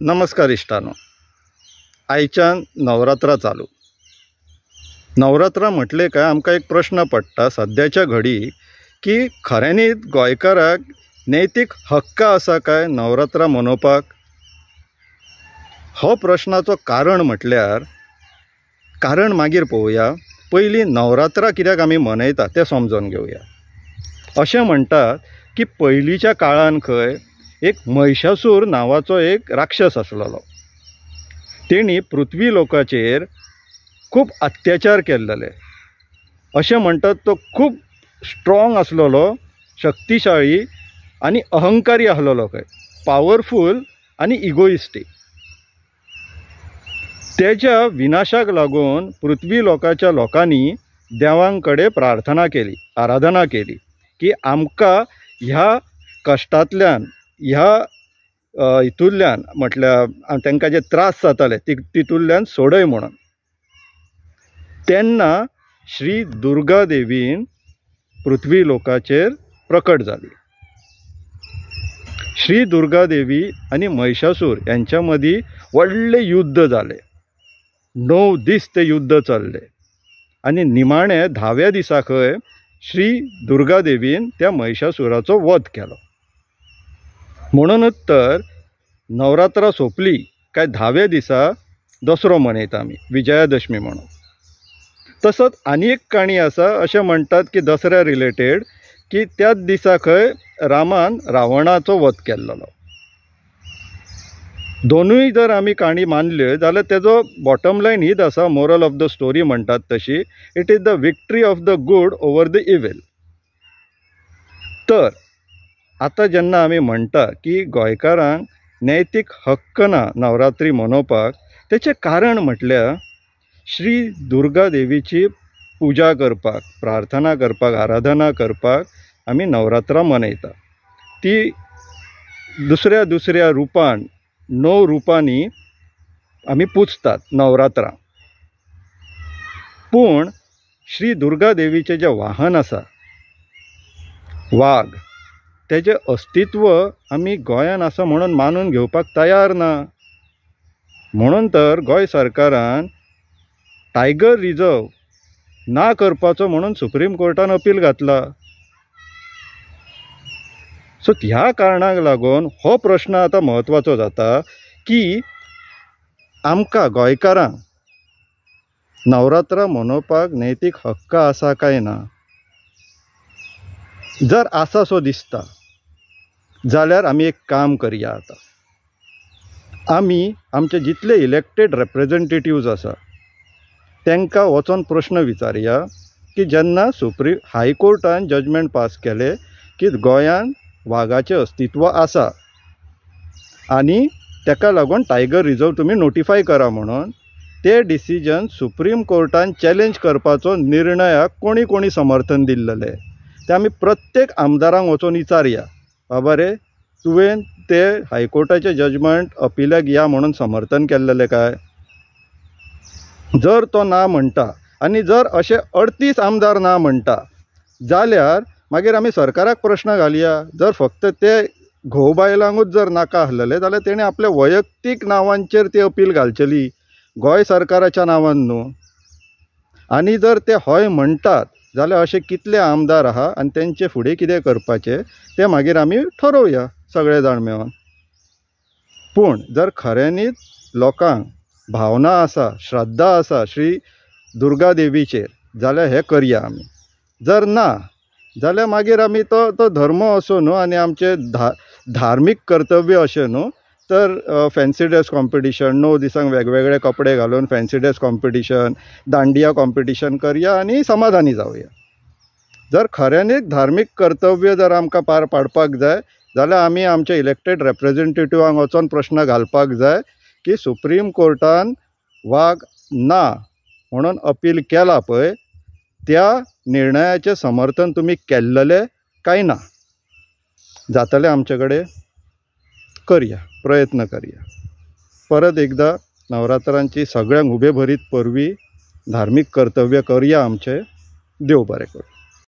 नमस्कार इष्टानो आईच्या नवरात्रा चालू नवरात्रा म्हटले काय आमकां एक प्रश्न पडटा सध्याच्या घडी की खऱ्यांनी गोंयकाराक नैतीक हक्क आसा काय नवरात्रा मनोवपाक हो प्रश्नाचो कारण म्हटल्यार कारण मागीर पळोवया पयलीं नवरात्रा कित्याक आमी मनयता तें समजून घेवया अशें म्हणटात की पयलींच्या काळान खंय एक महिषासूर नावाचा एक राक्षस आसलेलो तेणी पृथ्वी लोकांचेर खूब अत्याचार केल्लेले अशें म्हणटात तो खूब स्ट्रॉंग आसलेलो शक्तिशाळी आनी अहंकारी आसलेलो खंय पावरफूल आनी इगोइस्टीक त्याच्या विनाशाक लागून पृथ्वी लोकाच्या लोकांनी देवांकडे प्रार्थना केली आराधना केली की आमकां ह्या कश्टांतल्यान ह्या हितूंतल्यान म्हटल्यार तांकां जे त्रास जाताले तितूंतल्यान सोडय म्हणून तेन्ना श्री दुर्गा देवीन पृथ्वी लोकाचेर प्रकट जाली श्री दुर्गा देवी आनी महिशासूर यांच्या मदीं व्हडलें युद्ध जालें णव दीस तें युद्ध चल्लें आनी निमाणें धाव्या दिसा खंय श्री दुर्गा देवीन त्या महिशासुराचो वध केलो म्हणूनच तर नवरात्रा सोपली काय धाव्या दिसा दसरो मनयता आम्ही विजयादशमी म्हणून तसंच आणि एक काणी असा अशें म्हणतात की दसऱ्या रिलेटेड की त्याच दिसा खंय रामान रावणाचो वध केल्लो दोनूय जर आम्ही काणी मानल्यो जाल्यार तेजो बॉटम लायन हीच आसा मोरल ऑफ द स्टोरी म्हणटात तशी it is the victory of the good over the evil तर आता जेन्ना आम्ही म्हणटा की गोंयकारांक नैतीक हक्क ना नवरात्री मनोवपाक त्याचे कारण म्हटल्या श्री दुर्गा देवीची पुजा करपाक प्रार्थना करपाक आराधना करपाक आमी नवरात्रा मनयता ती दुसऱ्या दुसऱ्या रुपान णव रुपांनी आमी पुजतात नवरात्रा पूण श्री दुर्गा देवीचे जे वाहन आसा वाघ तेजें अस्तित्व आमी गोंयान आसा म्हणून मानून घेवपाक तयार ना म्हणून तर गोंय सरकारान टायगर रिजर्व ना करपाचो म्हणून सुप्रीम कोर्टान अपील घातला सो ह्या कारणाक लागून हो प्रश्न आतां म्हत्वाचो जाता की आमकां गोंयकारांक नवरात्रां मनोवपाक नैतीक हक्क आसा काय ना जर आसा सो दिसता जाल्यार आमी एक काम करया आतां आमी आमचे जितले इलेक्टेड रिप्रेजेंटेटिव्ज आसा तांकां वचोन प्रश्न विचारया की जेन्ना सुप्रीम हायकोर्टान जजमेंट पास केले की गोंयान वाघाचें अस्तित्व आसा आनी ताका लागून टायगर रिजर्व तुमी नोटिफाय करा म्हणून ते डिसिजन सुप्रीम कोर्टान चॅलेंज करपाचो निर्णयाक कोणी कोणी समर्थन दिल्लेलें तें आमी प्रत्येक आमदारांक वचून विचारया रे तुवें ते हायकोर्टाचे जजमेंट अपिलाक या म्हणून समर्थन केलेले काय जर तो ना म्हणटा आनी जर असे अडतीस आमदार ना म्हणटा जाल्यार मागीर आमी सरकाराक प्रश्न घालया जर फक्त ते घोव बायलांकूच जर नाका आसलेले जाल्यार तेणें आपल्या वैयक्तीक नांवांचेर ती अपील घालचली गोंय सरकाराच्या नांवान न्हू आनी जर ते हय म्हणटात जाल्यार असे कितले आमदार आहा आनी तेंचे फुडें कितें करपाचें तें मागीर आमी ठरवया सगळे जाण मेळोन पूण जर खऱ्यांनीच लोकांक भावना आसा श्रद्धा आसा श्री दुर्गा देवीचेर जाल्यार हें करया आमी जर ना जाल्यार मागीर आमी तो तो धर्म असो न्हू आनी आमचें धा धार्मीक कर्तव्य अशें न्हू तर फॅन्सी ड्रेस कॉम्पिटिशन नऊ दिसांक वेगवेगळे कपडे घालून fancy dress competition dandiya competition करूया आणि समाधानी जाऊया जर खऱ्यांनी धार्मीक कर्तव्य जर आमकां पार पाडपाक जाय जाल्यार आमी आमच्या इलेक्टेड रेप्रेजेंटेटिव्हांक वचून प्रश्न घालपाक जाय की सुप्रीम कोर्टान वाग ना म्हणून अपील केला पळय त्या निर्णयाचें समर्थन तुमी केल्लेलें काय ना जातले आमचे कडेन करया प्रयत्न करया परत एकदा नवरात्रांची सगळ्यांक उबे भरीत परवी धार्मीक कर्तव्य करया आमचे देव बरें करूं